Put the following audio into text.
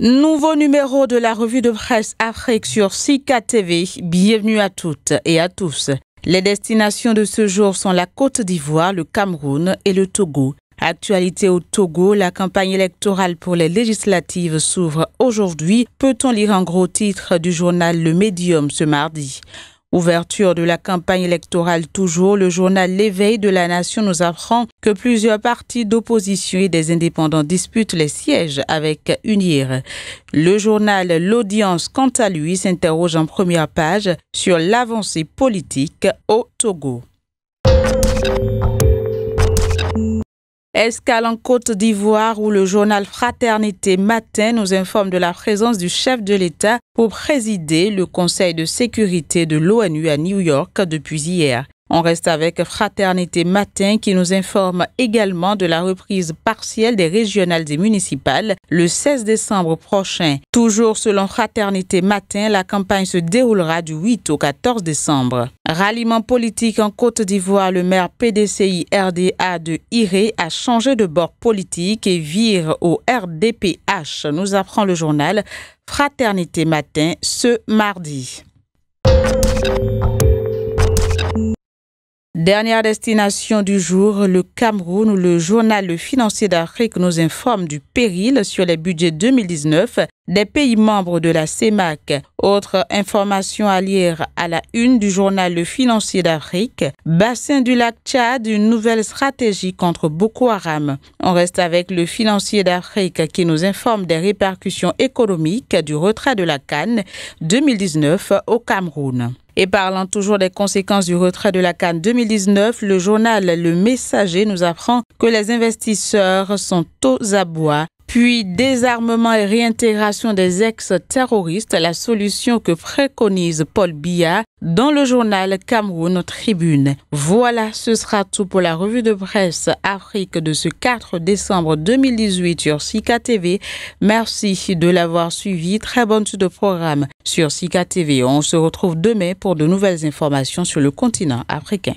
Nouveau numéro de la revue de presse Afrique sur Sika TV. Bienvenue à toutes et à tous. Les destinations de ce jour sont la Côte d'Ivoire, le Cameroun et le Togo. Actualité au Togo, la campagne électorale pour les législatives s'ouvre aujourd'hui, peut-on lire en gros titre du journal Le Médium ce mardi. Ouverture de la campagne électorale toujours, le journal L'éveil de la nation nous apprend que plusieurs partis d'opposition et des indépendants disputent les sièges avec Unir. Le journal L'audience, quant à lui, s'interroge en première page sur l'avancée politique au Togo. Escale en Côte d'Ivoire où le journal Fraternité Matin nous informe de la présence du chef de l'État pour présider le Conseil de sécurité de l'ONU à New York depuis hier. On reste avec Fraternité Matin qui nous informe également de la reprise partielle des régionales et municipales le 16 décembre prochain. Toujours selon Fraternité Matin, la campagne se déroulera du 8 au 14 décembre. Ralliement politique en Côte d'Ivoire, le maire PDCI RDA de Iré a changé de bord politique et vire au RDPH, nous apprend le journal Fraternité Matin ce mardi. Dernière destination du jour, le Cameroun, où le journal Le financier d'Afrique nous informe du péril sur les budgets 2019 des pays membres de la CEMAC. Autre information à lire à la une du journal Le Financier d'Afrique, bassin du lac Tchad, une nouvelle stratégie contre Boko Haram. On reste avec le Financier d'Afrique qui nous informe des répercussions économiques du retrait de la Cannes 2019 au Cameroun. Et parlant toujours des conséquences du retrait de la Cannes 2019, le journal Le Messager nous apprend que les investisseurs sont aux abois puis désarmement et réintégration des ex-terroristes, la solution que préconise Paul Biya dans le journal Cameroun Tribune. Voilà, ce sera tout pour la revue de presse Afrique de ce 4 décembre 2018 sur sica TV. Merci de l'avoir suivi. Très bonne suite de programme sur sica TV. On se retrouve demain pour de nouvelles informations sur le continent africain.